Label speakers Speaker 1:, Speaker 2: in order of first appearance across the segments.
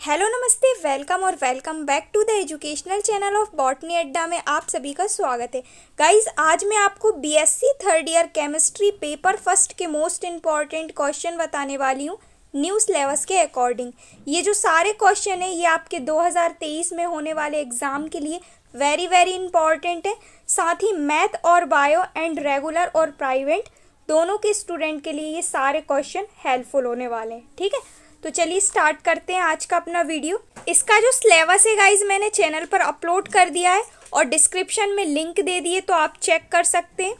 Speaker 1: hello नमस्ते welcome और welcome back to the educational channel of botany अड्डा में आप सभी का स्वागत है गाइस आज मैं आपको BSc third year chemistry paper first के मोस्ट इम्पॉर्टेंट क्वेश्चन बताने वाली हूँ न्यू सिलेबस के अकॉर्डिंग ये जो सारे क्वेश्चन है ये आपके 2023 में होने वाले एग्ज़ाम के लिए वेरी वेरी इंपॉर्टेंट है साथ ही मैथ और बायो एंड रेगुलर और प्राइवेट दोनों के स्टूडेंट के लिए ये सारे क्वेश्चन हेल्पफुल होने वाले हैं ठीक है तो चलिए स्टार्ट करते हैं आज का अपना वीडियो इसका जो सिलेबस है गाइज मैंने चैनल पर अपलोड कर दिया है और डिस्क्रिप्शन में लिंक दे दिए तो आप चेक कर सकते हैं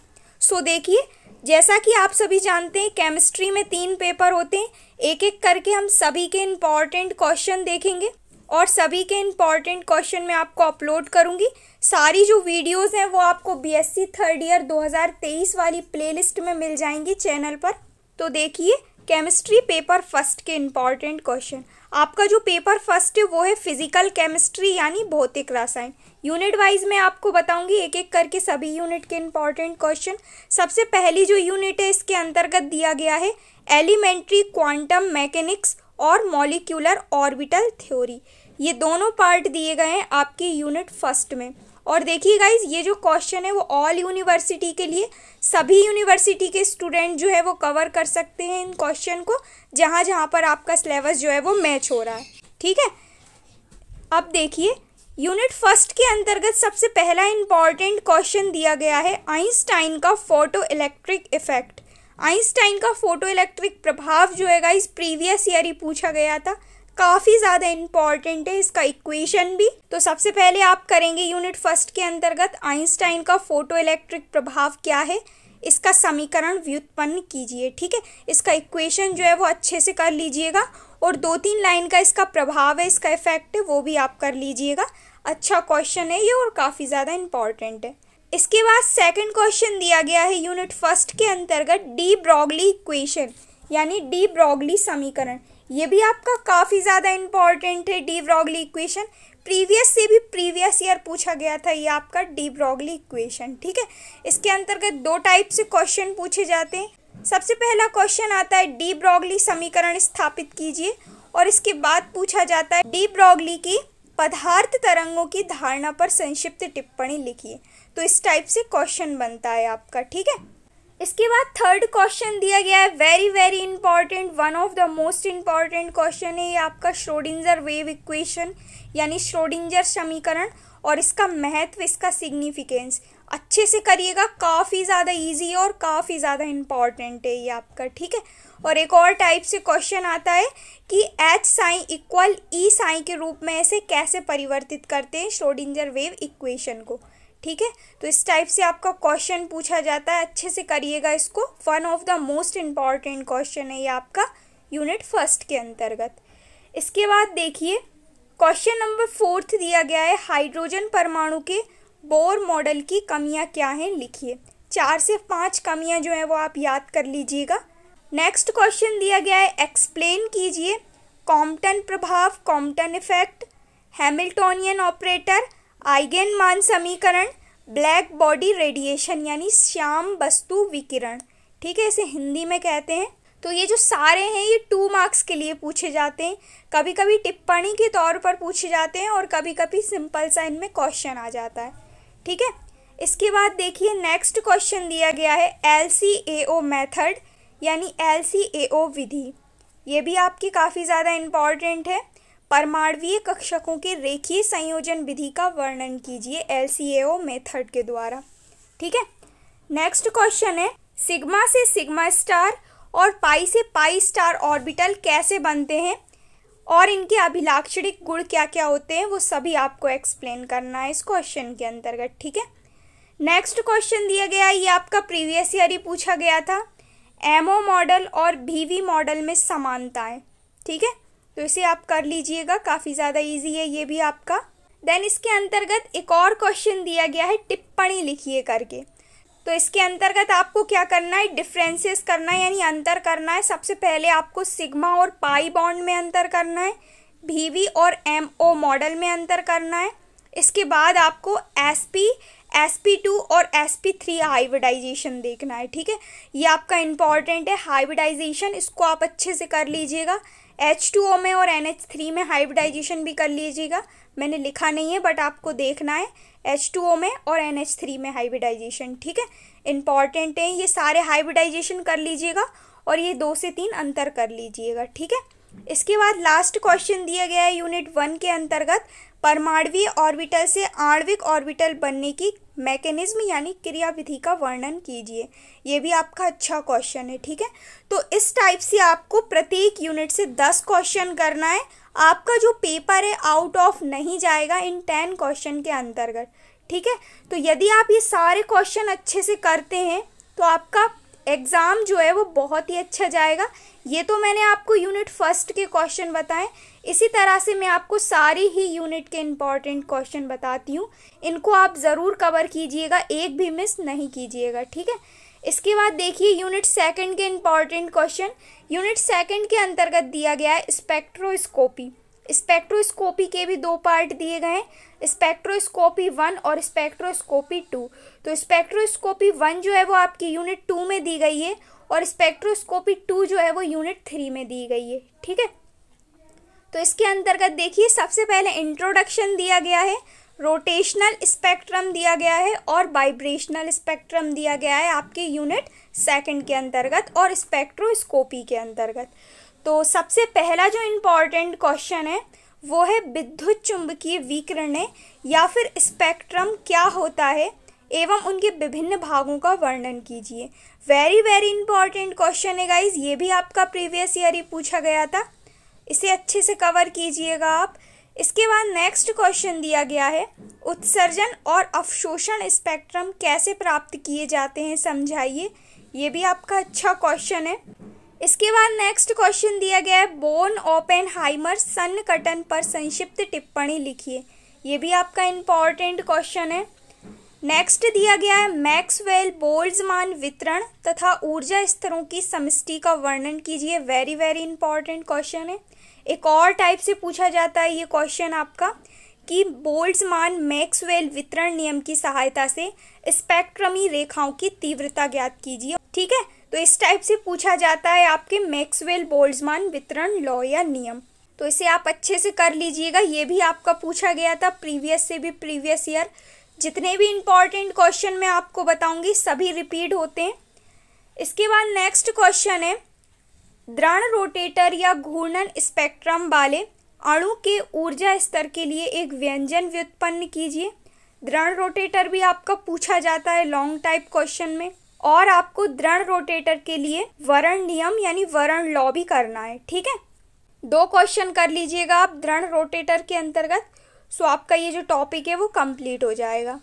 Speaker 1: सो देखिए जैसा कि आप सभी जानते हैं केमिस्ट्री में तीन पेपर होते हैं एक एक करके हम सभी के इम्पॉर्टेंट क्वेश्चन देखेंगे और सभी के इम्पॉर्टेंट क्वेश्चन मैं आपको अपलोड करूंगी सारी जो वीडियोस हैं वो आपको बीएससी थर्ड ईयर 2023 वाली प्लेलिस्ट में मिल जाएंगी चैनल पर तो देखिए केमिस्ट्री पेपर फर्स्ट के इम्पॉर्टेंट क्वेश्चन आपका जो पेपर फर्स्ट है वो है फिजिकल केमिस्ट्री यानी भौतिक रसायन यूनिट वाइज मैं आपको बताऊंगी एक एक करके सभी यूनिट के इम्पॉर्टेंट क्वेश्चन सबसे पहली जो यूनिट है इसके अंतर्गत दिया गया है एलिमेंट्री क्वांटम मैकेनिक्स और मॉलिक्यूलर ऑर्बिटल थ्योरी ये दोनों पार्ट दिए गए हैं आपकी यूनिट फर्स्ट में और देखिए गाइज ये जो क्वेश्चन है वो ऑल यूनिवर्सिटी के लिए सभी यूनिवर्सिटी के स्टूडेंट जो है वो कवर कर सकते हैं इन क्वेश्चन को जहाँ जहाँ पर आपका सिलेबस जो है वो मैच हो रहा है ठीक है अब देखिए यूनिट फर्स्ट के अंतर्गत सबसे पहला इम्पॉर्टेंट क्वेश्चन दिया गया है आइंस्टाइन का फोटो इलेक्ट्रिक इफेक्ट आइंस्टाइन का फोटो इलेक्ट्रिक प्रभाव जो है गाइज़ प्रीवियस ईयर ही पूछा गया था काफ़ी ज़्यादा इम्पॉर्टेंट है इसका इक्वेशन भी तो सबसे पहले आप करेंगे यूनिट फर्स्ट के अंतर्गत आइंस्टाइन का फोटो इलेक्ट्रिक प्रभाव क्या है इसका समीकरण व्युत्पन्न कीजिए ठीक है इसका इक्वेशन जो है वो अच्छे से कर लीजिएगा और दो तीन लाइन का इसका प्रभाव है इसका इफेक्ट है वो भी आप कर लीजिएगा अच्छा क्वेश्चन है ये और काफ़ी ज़्यादा इम्पॉर्टेंट है इसके बाद सेकंड क्वेश्चन दिया गया है यूनिट फर्स्ट के अंतर्गत डी ब्रॉगली इक्वेशन यानी डी ब्रॉगली समीकरण ये भी आपका काफ़ी ज़्यादा इंपॉर्टेंट है डी ब्रॉगली इक्वेशन प्रीवियस से भी प्रीवियस ईयर पूछा गया था ये आपका डी ब्रॉगली इक्वेशन ठीक है इसके अंतर्गत दो टाइप से क्वेश्चन पूछे जाते हैं सबसे पहला क्वेश्चन आता है डी ब्रॉगली समीकरण स्थापित कीजिए और इसके बाद पूछा जाता है डी ब्रॉगली की पदार्थ तरंगों की धारणा पर संक्षिप्त टिप्पणी लिखिए तो इस टाइप से क्वेश्चन बनता है आपका ठीक है इसके बाद थर्ड क्वेश्चन दिया गया है very very important one of the most important question है ये आपका श्रोडिंजर वेव इक्वेशन यानी श्रोडिंजर समीकरण और इसका महत्व इसका सिग्निफिकेंस अच्छे से करिएगा काफ़ी ज़्यादा इजी है और काफ़ी ज़्यादा इम्पॉर्टेंट है ये आपका ठीक है और एक और टाइप से क्वेश्चन आता है कि H psi equal E psi के रूप में ऐसे कैसे परिवर्तित करते हैं श्रोडिंजर वेव इक्वेशन को ठीक है तो इस टाइप से आपका क्वेश्चन पूछा जाता है अच्छे से करिएगा इसको one of the most important question है ये आपका यूनिट फर्स्ट के अंतर्गत इसके बाद देखिए क्वेश्चन नंबर फोर्थ दिया गया है हाइड्रोजन परमाणु के बोर मॉडल की कमियां क्या हैं लिखिए चार से पांच कमियां जो हैं वो आप याद कर लीजिएगा नेक्स्ट क्वेश्चन दिया गया है एक्सप्लेन कीजिए कॉम्पटन प्रभाव Compton effect Hamiltonian operator eigen मान समीकरण ब्लैक बॉडी रेडिएशन यानी श्याम वस्तु विकिरण ठीक है इसे हिंदी में कहते हैं तो ये जो सारे हैं ये टू मार्क्स के लिए पूछे जाते हैं कभी कभी टिप्पणी के तौर पर पूछे जाते हैं और कभी कभी सिंपल सा इनमें क्वेश्चन आ जाता है ठीक है इसके बाद देखिए नेक्स्ट क्वेश्चन दिया गया है L C A O method यानी एल सी ए ओ विधि ये भी आपकी काफ़ी ज़्यादा इम्पॉर्टेंट है परमाणवीय कक्षकों के रेखीय संयोजन विधि का वर्णन कीजिए एल मेथड के द्वारा ठीक है नेक्स्ट क्वेश्चन है सिग्मा से सिग्मा स्टार और पाई से पाई स्टार ऑर्बिटल कैसे बनते हैं और इनके अभिलाक्षणिक गुण क्या क्या होते हैं वो सभी आपको एक्सप्लेन करना है इस क्वेश्चन के अंतर्गत ठीक है नेक्स्ट क्वेश्चन दिया गया ये आपका प्रीवियस ईयर ही पूछा गया था एमओ मॉडल और बीवी मॉडल में समानताएं ठीक है तो इसे आप कर लीजिएगा काफ़ी ज़्यादा इजी है ये भी आपका देन इसके अंतर्गत एक और क्वेश्चन दिया गया है टिप्पणी लिखिए करके तो इसके अंतर्गत आपको क्या करना है डिफ्रेंसेस करना है यानी अंतर करना है सबसे पहले आपको सिग्मा और पाई बॉन्ड में अंतर करना है भीवी और एम ओ मॉडल में अंतर करना है इसके बाद आपको S P S P two और एस पी थ्री हाइब्रिडाइजेशन देखना है ठीक है ये आपका इंपॉर्टेंट है हाइब्रिडाइजेशन इसको आप अच्छे से कर लीजिएगा एच टू ओ में और एन एच थ्री में हाइब्रिडाइजेशन भी कर लीजिएगा मैंने लिखा नहीं है बट आपको देखना है एच टू ओ में और एन एच थ्री में हाइब्रिडाइजेशन ठीक है इम्पॉर्टेंट है ये सारे हाइब्रिडाइजेशन कर लीजिएगा और ये दो से तीन अंतर कर लीजिएगा ठीक है इसके बाद लास्ट क्वेश्चन दिया गया है यूनिट वन के अंतर्गत परमाणवीय ऑर्बिटल से आणविक ऑर्बिटल बनने की मैकेनिज्म यानी क्रियाविधि का वर्णन कीजिए ये भी आपका अच्छा क्वेश्चन है ठीक है तो इस टाइप से आपको प्रत्येक यूनिट से दस क्वेश्चन करना है आपका जो पेपर है आउट ऑफ नहीं जाएगा इन टेन क्वेश्चन के अंतर्गत ठीक है तो यदि आप ये सारे क्वेश्चन अच्छे से करते हैं तो आपका एग्ज़ाम जो है वो बहुत ही अच्छा जाएगा ये तो मैंने आपको यूनिट फर्स्ट के क्वेश्चन बताएं इसी तरह से मैं आपको सारी ही यूनिट के इम्पॉर्टेंट क्वेश्चन बताती हूँ इनको आप ज़रूर कवर कीजिएगा एक भी मिस नहीं कीजिएगा ठीक है इसके बाद देखिए यूनिट सेकंड के इम्पॉर्टेंट क्वेश्चन यूनिट सेकंड के अंतर्गत दिया गया है स्पेक्ट्रोस्कोपी स्पेक्ट्रोस्कोपी के भी दो पार्ट दिए गए हैं स्पेक्ट्रोस्कोपी वन और स्पेक्ट्रोस्कोपी टू तो स्पेक्ट्रोस्कोपी वन जो है वो आपकी यूनिट टू में दी गई है और स्पेक्ट्रोस्कोपी टू जो है वो यूनिट थ्री में दी गई है ठीक है तो इसके अंतर्गत देखिए सबसे पहले इंट्रोडक्शन दिया गया है रोटेशनल स्पेक्ट्रम दिया गया है और वाइब्रेशनल स्पेक्ट्रम दिया गया है आपके यूनिट सेकंड के अंतर्गत और स्पेक्ट्रोस्कोपी के अंतर्गत तो सबसे पहला जो इम्पॉर्टेंट क्वेश्चन है वो है विद्युत चुंबकीय विकिरणें या फिर स्पेक्ट्रम क्या होता है एवं उनके विभिन्न भागों का वर्णन कीजिए वेरी वेरी इंपॉर्टेंट क्वेश्चन है गाइज ये भी आपका प्रीवियस ईयर ही पूछा गया था इसे अच्छे से कवर कीजिएगा आप इसके बाद नेक्स्ट क्वेश्चन दिया गया है उत्सर्जन और अवशोषण स्पेक्ट्रम कैसे प्राप्त किए जाते हैं समझाइए ये भी आपका अच्छा क्वेश्चन है इसके बाद नेक्स्ट क्वेश्चन दिया गया है बोन ओपेन हाइमर सन कटन पर संक्षिप्त टिप्पणी लिखिए ये भी आपका इम्पॉर्टेंट क्वेश्चन है नेक्स्ट दिया गया है मैक्सवेल बोल्जमान वितरण तथा ऊर्जा स्तरों की समिष्टि का वर्णन कीजिए वेरी वेरी इंपॉर्टेंट क्वेश्चन है एक और टाइप से पूछा जाता है ये क्वेश्चन आपका कि बोल्ड्समान मैक्सवेल वितरण नियम की सहायता से स्पेक्ट्रमी रेखाओं की तीव्रता ज्ञात कीजिए ठीक है तो इस टाइप से पूछा जाता है आपके मैक्सवेल बोल्ड्समान वितरण लॉ या नियम तो इसे आप अच्छे से कर लीजिएगा ये भी आपका पूछा गया था प्रीवियस से भी प्रीवियस ईयर जितने भी इम्पॉर्टेंट क्वेश्चन मैं आपको बताऊंगी सभी रिपीट होते हैं इसके बाद नेक्स्ट क्वेश्चन है दृढ़ रोटेटर या घूर्णन स्पेक्ट्रम वाले अणु के ऊर्जा स्तर के लिए एक व्यंजन व्युत्पन्न कीजिए दृढ़ रोटेटर भी आपका पूछा जाता है लॉन्ग टाइप क्वेश्चन में और आपको दृढ़ रोटेटर के लिए वर्ण नियम यानी वर्ण लॉ भी करना है ठीक है दो क्वेश्चन कर लीजिएगा आप दृढ़ रोटेटर के अंतर्गत सो आपका ये जो टॉपिक है वो कंप्लीट हो जाएगा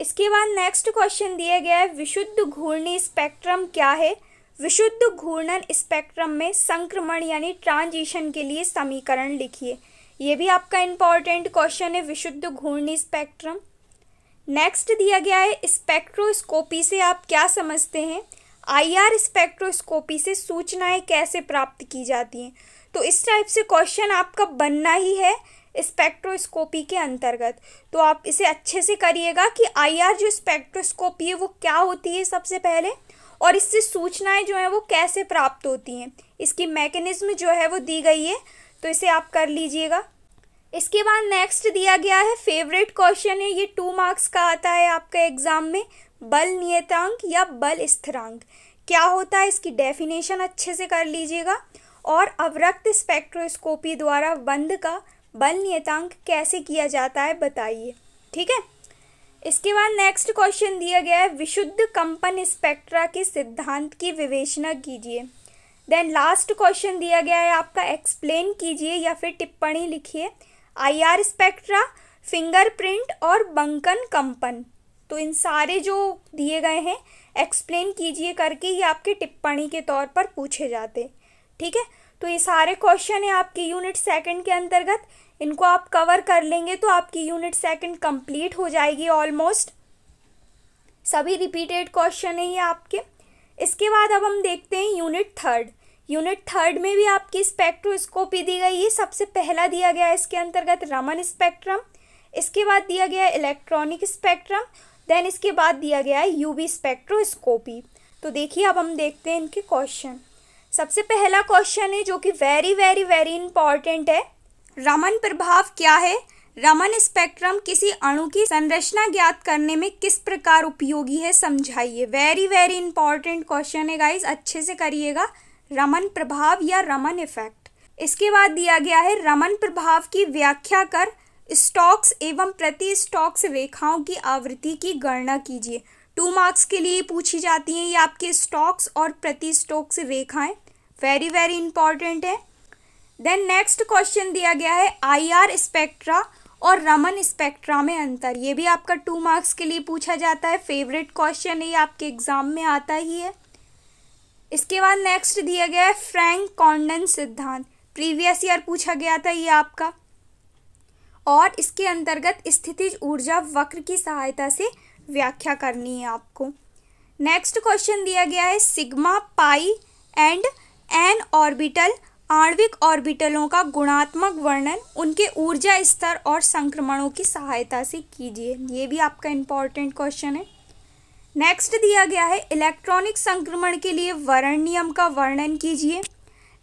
Speaker 1: इसके बाद नेक्स्ट क्वेश्चन दिया गया है विशुद्ध घूर्णी स्पेक्ट्रम क्या है विशुद्ध घूर्णन स्पेक्ट्रम में संक्रमण यानी ट्रांजिशन के लिए समीकरण लिखिए ये भी आपका इम्पॉर्टेंट क्वेश्चन है विशुद्ध घूर्णी स्पेक्ट्रम नेक्स्ट दिया गया है स्पेक्ट्रोस्कोपी से आप क्या समझते हैं आईआर स्पेक्ट्रोस्कोपी से सूचनाएं कैसे प्राप्त की जाती हैं तो इस टाइप से क्वेश्चन आपका बनना ही है स्पेक्ट्रोस्कोपी के अंतर्गत तो आप इसे अच्छे से करिएगा कि आईआर जो स्पेक्ट्रोस्कोपी है वो क्या होती है सबसे पहले और इससे सूचनाएं जो हैं वो कैसे प्राप्त होती हैं इसकी मैकेनिज़्म जो है वो दी गई है तो इसे आप कर लीजिएगा इसके बाद नेक्स्ट दिया गया है फेवरेट क्वेश्चन है ये टू मार्क्स का आता है आपके एग्ज़ाम में बल नियतांक या बल स्थिरांक क्या होता है इसकी डेफिनेशन अच्छे से कर लीजिएगा और अवरक्त स्पेक्ट्रोस्कोपी द्वारा बंद का बल नियतांक कैसे किया जाता है बताइए ठीक है इसके बाद नेक्स्ट क्वेश्चन दिया गया है विशुद्ध कंपन स्पेक्ट्रा के सिद्धांत की विवेचना कीजिए देन लास्ट क्वेश्चन दिया गया है आपका एक्सप्लेन कीजिए या फिर टिप्पणी लिखिए आईआर स्पेक्ट्रा फिंगरप्रिंट और बंकन कंपन तो इन सारे जो दिए गए हैं एक्सप्लेन कीजिए करके ये आपके टिप्पणी के तौर पर पूछे जाते ठीक है तो ये सारे क्वेश्चन हैं आपके यूनिट सेकंड के अंतर्गत इनको आप कवर कर लेंगे तो आपकी यूनिट सेकंड कंप्लीट हो जाएगी ऑलमोस्ट सभी रिपीटेड क्वेश्चन है ये आपके इसके बाद अब हम देखते हैं यूनिट थर्ड यूनिट थर्ड में भी आपकी स्पेक्ट्रोस्कोपी दी गई है सबसे पहला दिया गया इसके अंतर्गत रमन स्पेक्ट्रम इसके बाद दिया गया इलेक्ट्रॉनिक स्पेक्ट्रम देन इसके बाद दिया गया है यू स्पेक्ट्रोस्कोपी तो देखिए अब हम देखते हैं इनके क्वेश्चन सबसे पहला क्वेश्चन है जो कि वेरी वेरी वेरी इंपॉर्टेंट है रमन प्रभाव क्या है रमन स्पेक्ट्रम किसी अणु की संरचना ज्ञात करने में किस प्रकार उपयोगी है समझाइए वेरी वेरी इंपॉर्टेंट क्वेश्चन है गाइज अच्छे से करिएगा रमन प्रभाव या रमन इफेक्ट इसके बाद दिया गया है रमन प्रभाव की व्याख्या कर स्टॉक्स एवं प्रति स्टॉक्स रेखाओं की आवृत्ति की गणना कीजिए टू मार्क्स के लिए पूछी जाती है ये आपके स्टॉक्स और प्रति स्टॉक्स रेखाएं वेरी वेरी इंपॉर्टेंट है देन नेक्स्ट क्वेश्चन दिया गया है आईआर स्पेक्ट्रा और रमन स्पेक्ट्रा में अंतर ये भी आपका टू मार्क्स के लिए पूछा जाता है फेवरेट क्वेश्चन ये आपके एग्जाम में आता ही है इसके बाद नेक्स्ट दिया गया है फ्रैंक कॉन्डन सिद्धांत प्रीवियस ईयर पूछा गया था ये आपका और इसके अंतर्गत स्थितिज ऊर्जा वक्र की सहायता से व्याख्या करनी है आपको नेक्स्ट क्वेश्चन दिया गया है sigma pi and N orbital आणविक ऑर्बिटलों का गुणात्मक वर्णन उनके ऊर्जा स्तर और संक्रमणों की सहायता से कीजिए ये भी आपका इम्पॉर्टेंट क्वेश्चन है नेक्स्ट दिया गया है इलेक्ट्रॉनिक संक्रमण के लिए वर्ण नियम का वर्णन कीजिए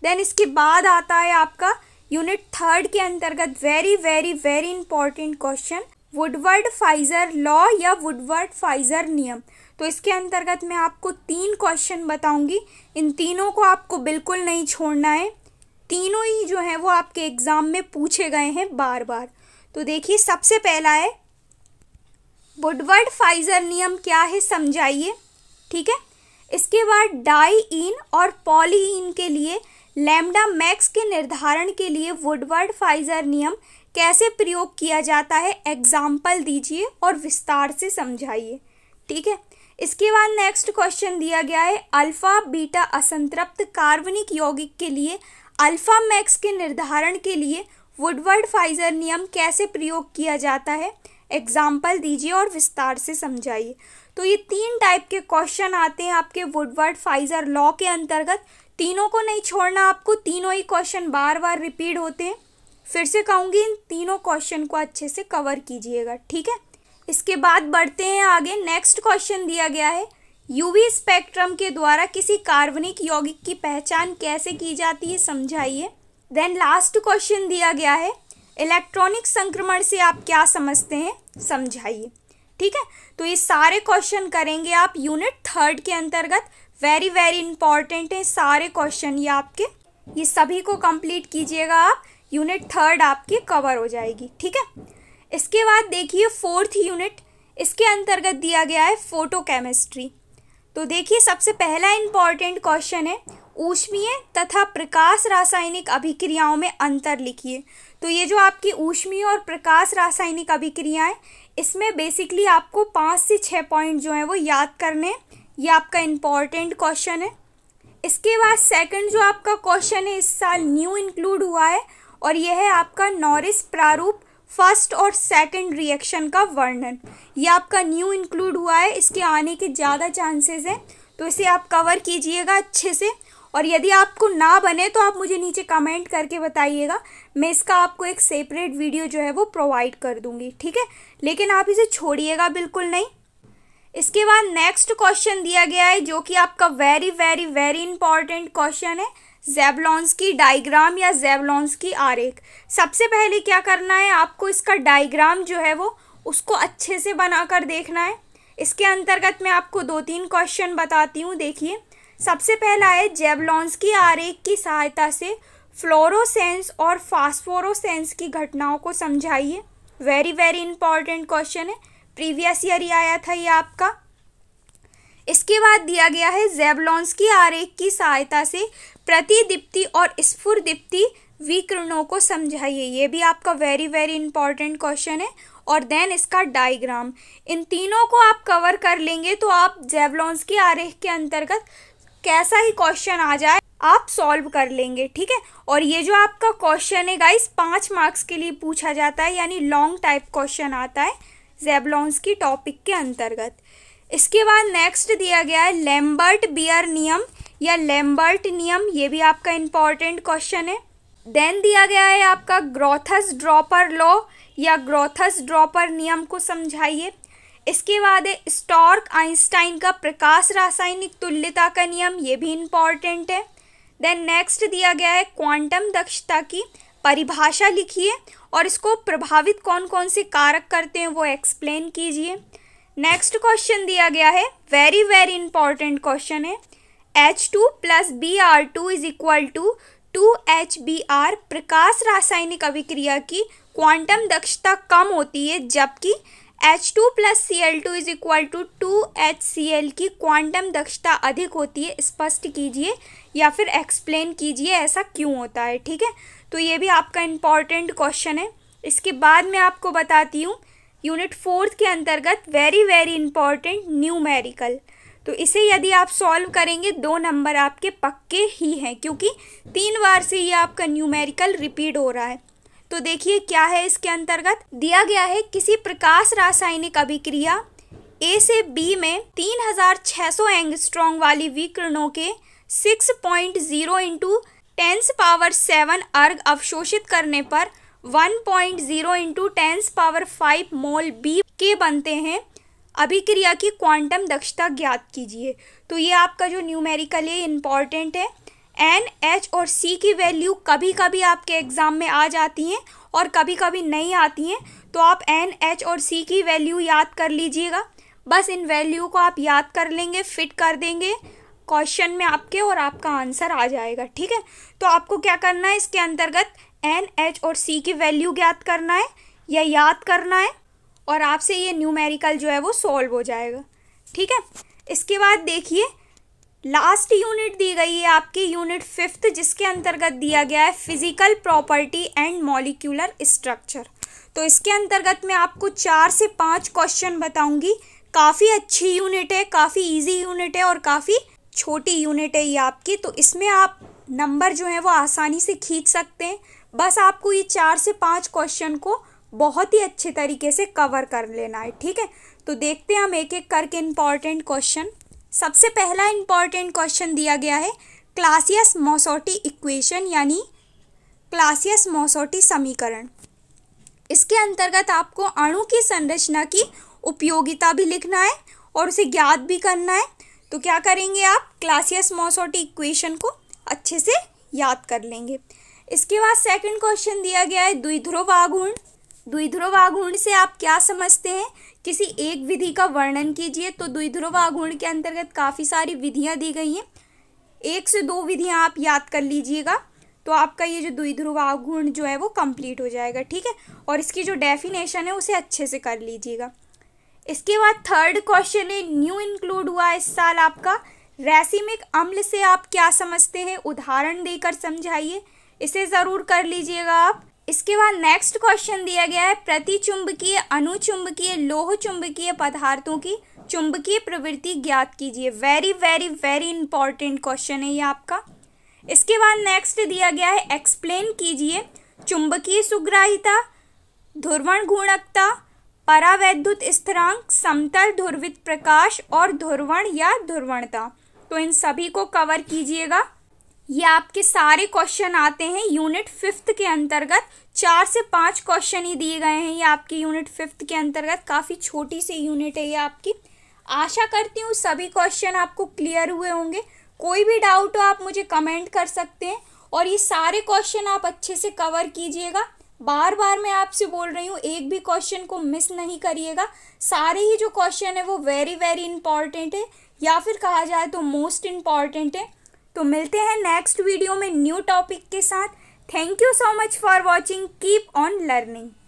Speaker 1: देन इसके बाद आता है आपका यूनिट थर्ड के अंतर्गत very very very important question Woodward Fieser law या वुडवर्ड फाइजर नियम तो इसके अंतर्गत मैं आपको तीन क्वेश्चन बताऊंगी इन तीनों को आपको बिल्कुल नहीं छोड़ना है तीनों ही जो हैं वो आपके एग्ज़ाम में पूछे गए हैं बार बार तो देखिए सबसे पहला है बुडवर्ड फाइजर नियम क्या है समझाइए ठीक है इसके बाद डाई इन और पॉली इन के लिए लैम्डा मैक्स के निर्धारण के लिए वुडवर्ड फाइजर नियम कैसे प्रयोग किया जाता है एग्जाम्पल दीजिए और विस्तार से समझाइए ठीक है इसके बाद नेक्स्ट क्वेश्चन दिया गया है अल्फा बीटा असंतृप्त कार्बनिक यौगिक के लिए अल्फा मैक्स के निर्धारण के लिए वुडवर्ड फाइजर नियम कैसे प्रयोग किया जाता है एग्जाम्पल दीजिए और विस्तार से समझाइए तो ये तीन टाइप के क्वेश्चन आते हैं आपके वुडवर्ड फाइजर लॉ के अंतर्गत तीनों को नहीं छोड़ना आपको तीनों ही क्वेश्चन बार बार रिपीट होते हैं फिर से कहूँगी इन तीनों क्वेश्चन को अच्छे से कवर कीजिएगा ठीक है इसके बाद बढ़ते हैं आगे नेक्स्ट क्वेश्चन दिया गया है यूवी स्पेक्ट्रम के द्वारा किसी कार्बनिक यौगिक की पहचान कैसे की जाती है समझाइए देन लास्ट क्वेश्चन दिया गया है इलेक्ट्रॉनिक संक्रमण से आप क्या समझते हैं समझाइए ठीक है तो ये सारे क्वेश्चन करेंगे आप यूनिट थर्ड के अंतर्गत वेरी वेरी इंपॉर्टेंट है सारे क्वेश्चन ये आपके ये सभी को कंप्लीट कीजिएगा आप यूनिट थर्ड आपकी कवर हो जाएगी ठीक है इसके बाद देखिए फोर्थ यूनिट इसके अंतर्गत दिया गया है फोटोकेमिस्ट्री तो देखिए सबसे पहला इम्पॉर्टेंट क्वेश्चन है ऊष्मीय तथा प्रकाश रासायनिक अभिक्रियाओं में अंतर लिखिए तो ये जो आपकी ऊष्मीय और प्रकाश रासायनिक अभिक्रियाएं इसमें बेसिकली आपको पाँच से छः पॉइंट जो है वो याद करने ये आपका इम्पॉर्टेंट क्वेश्चन है इसके बाद सेकंड जो आपका क्वेश्चन है इस साल न्यू इंक्लूड हुआ है और यह है आपका नॉरिस प्रारूप फर्स्ट और सेकंड रिएक्शन का वर्णन ये आपका न्यू इंक्लूड हुआ है इसके आने के ज़्यादा चांसेस हैं तो इसे आप कवर कीजिएगा अच्छे से और यदि आपको ना बने तो आप मुझे नीचे कमेंट करके बताइएगा मैं इसका आपको एक सेपरेट वीडियो जो है वो प्रोवाइड कर दूंगी ठीक है लेकिन आप इसे छोड़िएगा बिल्कुल नहीं इसके बाद नेक्स्ट क्वेश्चन दिया गया है जो कि आपका very very very important question है जेबलॉन्स की डायग्राम या जेबलॉन्स की आरेख सबसे पहले क्या करना है आपको इसका डायग्राम जो है वो उसको अच्छे से बनाकर देखना है इसके अंतर्गत मैं आपको दो तीन क्वेश्चन बताती हूँ देखिए सबसे पहला है जेबलॉन्स की आरेख की सहायता से फ्लोरोसेंस और फास्फोरोसेंस की घटनाओं को समझाइए वेरी वेरी इंपॉर्टेंट क्वेश्चन है प्रीवियस ईयर ही आया था ये आपका इसके बाद दिया गया है जेबलॉन्स की आरेख की सहायता से प्रतिदीप्ति और स्फुरदीप्ति विकिरणों को समझाइए ये भी आपका वेरी वेरी इंपॉर्टेंट क्वेश्चन है और देन इसका डायग्राम इन तीनों को आप कवर कर लेंगे तो आप जेवलॉन्स की आरेख के अंतर्गत कैसा ही क्वेश्चन आ जाए आप सॉल्व कर लेंगे ठीक है और ये जो आपका क्वेश्चन है गाइस पाँच मार्क्स के लिए पूछा जाता है यानी लॉन्ग टाइप क्वेश्चन आता है जेबलॉन्स की टॉपिक के अंतर्गत इसके बाद नेक्स्ट दिया गया है लैम्बर्ट बियर नियम या लैम्बर्ट नियम ये भी आपका इम्पॉर्टेंट क्वेश्चन है देन दिया गया है आपका ग्रोथस ड्रॉपर लॉ या ग्रोथस ड्रॉपर नियम को समझाइए इसके बाद है स्टॉर्क आइंस्टाइन का प्रकाश रासायनिक तुल्यता का नियम ये भी इम्पॉर्टेंट है देन नेक्स्ट दिया गया है क्वांटम दक्षता की परिभाषा लिखिए और इसको प्रभावित कौन कौन से कारक करते हैं वो एक्सप्लेन कीजिए नेक्स्ट क्वेश्चन दिया गया है वेरी वेरी इंपॉर्टेंट क्वेश्चन है H two plus B R two is equal to two H B R प्रकाश रासायनिक अभिक्रिया की क्वांटम दक्षता कम होती है जबकि H two plus C L two is equal to two H C L की क्वांटम दक्षता अधिक होती है स्पष्ट कीजिए या फिर एक्सप्लेन कीजिए ऐसा क्यों होता है ठीक है तो ये भी आपका इम्पॉर्टेंट क्वेश्चन है इसके बाद मैं आपको बताती हूँ यूनिट फोर्थ के अंतर्गत वेरी वेरी इंपॉर्टेंट न्यूमेरिकल तो इसे यदि आप सॉल्व करेंगे दो नंबर आपके पक्के ही हैं क्योंकि तीन बार से ये आपका न्यूमेरिकल रिपीट हो रहा है तो देखिए क्या है इसके अंतर्गत दिया गया है किसी प्रकाश रासायनिक अभिक्रिया ए से बी में 3600 एंगस्ट्रॉन्ग वाली विकरणों के six point zero into tens power seven अर्घ अवशोषित करने पर one point zero into tens power five mole B के बनते हैं अभिक्रिया की क्वांटम दक्षता ज्ञात कीजिए तो ये आपका जो न्यूमेरिकल है इम्पॉर्टेंट है एन एच और सी की वैल्यू कभी कभी आपके एग्ज़ाम में आ जाती हैं और कभी कभी नहीं आती हैं तो आप एन एच और सी की वैल्यू याद कर लीजिएगा बस इन वैल्यू को आप याद कर लेंगे फिट कर देंगे क्वेश्चन में आपके और आपका आंसर आ जाएगा ठीक है तो आपको क्या करना है इसके अंतर्गत एन एच और सी की वैल्यू ज्ञात करना है या याद करना है और आपसे ये न्यूमेरिकल जो है वो सॉल्व हो जाएगा ठीक है इसके बाद देखिए लास्ट यूनिट दी गई है आपकी यूनिट फिफ्थ जिसके अंतर्गत दिया गया है physical property and molecular structure तो इसके अंतर्गत मैं आपको चार से पाँच क्वेश्चन बताऊंगी काफ़ी अच्छी यूनिट है काफ़ी इजी यूनिट है और काफ़ी छोटी यूनिट है ये आपकी तो इसमें आप नंबर जो है वो आसानी से खींच सकते हैं बस आपको ये चार से पाँच क्वेश्चन को बहुत ही अच्छे तरीके से कवर कर लेना है ठीक है तो देखते हैं हम एक एक करके इम्पॉर्टेंट क्वेश्चन सबसे पहला इम्पॉर्टेंट क्वेश्चन दिया गया है क्लासियस मोसोटी इक्वेशन यानी क्लासियस मोसोटी समीकरण इसके अंतर्गत आपको अणु की संरचना की उपयोगिता भी लिखना है और उसे ज्ञात भी करना है तो क्या करेंगे आप क्लासियस मोसोटी इक्वेशन को अच्छे से याद कर लेंगे इसके बाद सेकंड क्वेश्चन दिया गया है द्विध्रुव आघूर्ण द्विध्रुव आघूर्ण से आप क्या समझते हैं किसी एक विधि का वर्णन कीजिए तो द्विध्रुव आघूर्ण के अंतर्गत काफ़ी सारी विधियाँ दी गई हैं एक से दो विधियाँ आप याद कर लीजिएगा तो आपका ये जो द्विध्रुव आगुण जो है वो कंप्लीट हो जाएगा ठीक है और इसकी जो डेफिनेशन है उसे अच्छे से कर लीजिएगा इसके बाद थर्ड क्वेश्चन है न्यू इंक्लूड हुआ इस साल आपका रेसिमिक अम्ल से आप क्या समझते हैं उदाहरण देकर समझाइए इसे ज़रूर कर लीजिएगा आप इसके बाद नेक्स्ट क्वेश्चन दिया गया है प्रतिचुंबकीय अनुचुंबकीय लोह चुंबकीय पदार्थों की चुंबकीय प्रवृत्ति ज्ञात कीजिए very very very important question है ये आपका इसके बाद नेक्स्ट दिया गया है एक्सप्लेन कीजिए चुंबकीय सुग्राहिता ध्रुवण गुणकता परावैद्युत स्थिरांक समतल ध्रुवित प्रकाश और ध्रुवण या ध्रुवणता तो इन सभी को कवर कीजिएगा ये आपके सारे क्वेश्चन आते हैं यूनिट फिफ्थ के अंतर्गत चार से पांच क्वेश्चन ही दिए गए हैं ये आपके यूनिट फिफ्थ के अंतर्गत काफ़ी छोटी सी यूनिट है ये आपकी आशा करती हूँ सभी क्वेश्चन आपको क्लियर हुए होंगे कोई भी डाउट हो आप मुझे कमेंट कर सकते हैं और ये सारे क्वेश्चन आप अच्छे से कवर कीजिएगा बार बार मैं आपसे बोल रही हूँ एक भी क्वेश्चन को मिस नहीं करिएगा सारे ही जो क्वेश्चन है वो वेरी वेरी इंपॉर्टेंट है या फिर कहा जाए तो मोस्ट इम्पॉर्टेंट है तो मिलते हैं नेक्स्ट वीडियो में न्यू टॉपिक के साथ thank you so much for watching keep on learning